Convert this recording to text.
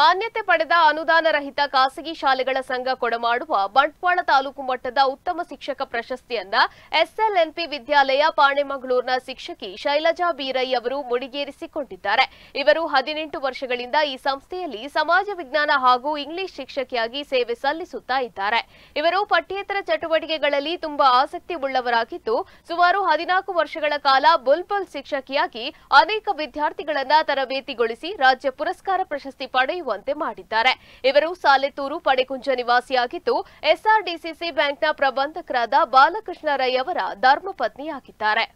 ಮಾನ್ಯತೆ ಪಡೆದ ಅನುದಾನರಹಿತ ಖಾಸಗಿ ಶಾಲೆಗಳ ಸಂಘ ಕೊಡಮಾಡುವ ಬಂಟ್ವಾಳ ತಾಲೂಕು ಮಟ್ಟದ ಉತ್ತಮ ಶಿಕ್ಷಕ ಪ್ರಶಸ್ತಿಯನ್ನ ಎಸ್ಎಲ್ಎನ್ಪಿ ವಿದ್ಯಾಲಯ ಪಾಣೆಮಂಗಳೂರಿನ ಶಿಕ್ಷಕಿ ಶೈಲಜಾ ಬೀರೈ ಅವರು ಮುಡಿಗೇರಿಸಿಕೊಂಡಿದ್ದಾರೆ ಇವರು ಹದಿನೆಂಟು ವರ್ಷಗಳಿಂದ ಈ ಸಂಸ್ಥೆಯಲ್ಲಿ ಸಮಾಜ ವಿಜ್ಞಾನ ಹಾಗೂ ಇಂಗ್ಲಿಷ್ ಶಿಕ್ಷಕಿಯಾಗಿ ಸೇವೆ ಸಲ್ಲಿಸುತ್ತಾ ಇದ್ದಾರೆ ಇವರು ಪಠ್ಯೇತರ ಚಟುವಟಿಕೆಗಳಲ್ಲಿ ತುಂಬಾ ಆಸಕ್ತಿ ಉಳ್ಳವರಾಗಿದ್ದು ಸುಮಾರು ಹದಿನಾಲ್ಕು ವರ್ಷಗಳ ಕಾಲ ಬುಲ್ಬುಲ್ ಶಿಕ್ಷಕಿಯಾಗಿ ಅನೇಕ ವಿದ್ಯಾರ್ಥಿಗಳನ್ನ ತರಬೇತಿಗೊಳಿಸಿ ರಾಜ್ಯ ಪುರಸ್ಕಾರ ಪ್ರಶಸ್ತಿ ಪಡೆಯುವ ಪಡೆಯುವಂತೆ ಮಾಡಿದ್ದಾರೆ ಇವರು ಸಾಲೆತೂರು ಪಡೆಕುಂಜ ನಿವಾಸಿಯಾಗಿದ್ದು ಎಸ್ಆರ್ಡಿಸಿಸಿ ಬ್ಯಾಂಕ್ನ ಪ್ರಬಂಧಕರಾದ ಬಾಲಕೃಷ್ಣ ರೈ ಅವರ ಧರ್ಮಪತ್ನಿಯಾಗಿದ್ದಾರೆ